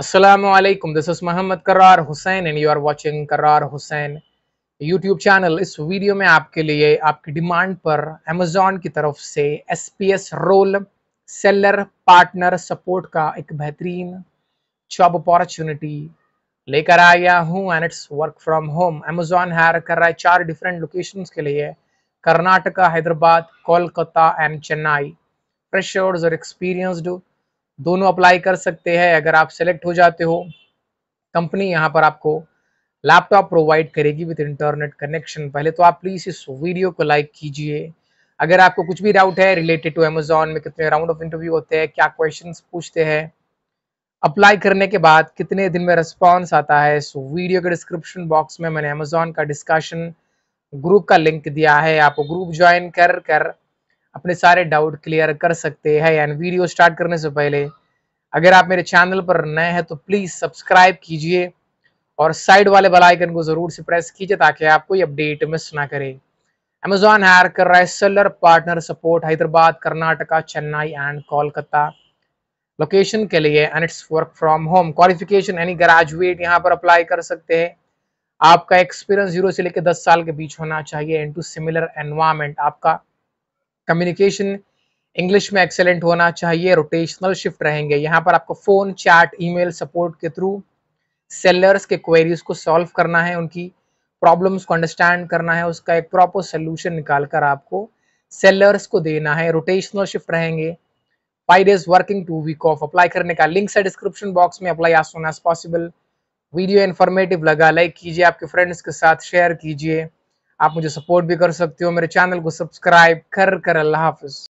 Assalamualaikum. This is Muhammad Karar Hussain and you are watching Karar Hussain YouTube channel. इस video में आपके लिए आपकी डिमांड पर Amazon की तरफ से SPS role seller partner support का एक बेहतरीन जॉब अपॉर्चुनिटी लेकर आया हूँ and it's work from home Amazon hire कर रहा है चार डिफरेंट लोकेशंस के लिए कर्नाटका हैदराबाद कोलकाता एंड चेन्नई फ्रेशर्स और एक्सपीरियंसड दोनों अप्लाई कर सकते हैं अगर आप सेलेक्ट हो जाते हो कंपनी यहाँ पर आपको लैपटॉप प्रोवाइड करेगी विद इंटरनेट कनेक्शन पहले तो आप प्लीज़ इस वीडियो को लाइक कीजिए अगर आपको कुछ भी डाउट है रिलेटेड टू अमेजोन में कितने राउंड ऑफ इंटरव्यू होते हैं क्या क्वेश्चन पूछते हैं अप्लाई करने के बाद कितने दिन में रिस्पॉन्स आता है सो वीडियो के डिस्क्रिप्शन बॉक्स में मैंने अमेजोन का डिस्कशन ग्रुप का लिंक दिया है आपको ग्रुप ज्वाइन कर कर अपने सारे डाउट क्लियर कर सकते हैं एंड वीडियो स्टार्ट करने से पहले अगर आप मेरे चैनल पर नए हैं तो प्लीज़ सब्सक्राइब कीजिए और साइड वाले बेल आइकन को ज़रूर से प्रेस कीजिए ताकि आप कोई अपडेट मिस ना करें अमेजॉन हायर कर रहा है seller partner support Hyderabad Karnataka Chennai and Kolkata location के लिए and it's work from home qualification यानी ग्रेजुएट यहाँ पर अप्लाई कर सकते हैं आपका एक्सपीरियंस जीरो से लेकर दस साल के बीच होना चाहिए इनटू सिमिलर एनवायरमेंट आपका कम्युनिकेशन इंग्लिश में एक्सेलेंट होना चाहिए रोटेशनल शिफ्ट रहेंगे यहाँ पर आपको फ़ोन चैट ईमेल सपोर्ट के थ्रू सेलर्स के क्वेरीज को सॉल्व करना है उनकी प्रॉब्लम्स को अंडरस्टैंड करना है उसका एक प्रॉपर सोल्यूशन निकाल कर आपको सेलर्स को देना है रोटेशनल शिफ्ट रहेंगे five days working two week off apply करने का लिंक है डिस्क्रिप्शन बॉक्स में apply as soon as possible video informative लगा लाइक कीजिए आपके फ्रेंड्स के साथ शेयर कीजिए आप मुझे सपोर्ट भी कर सकते हो मेरे चैनल को सब्सक्राइब कर कर अल्लाह हाफिज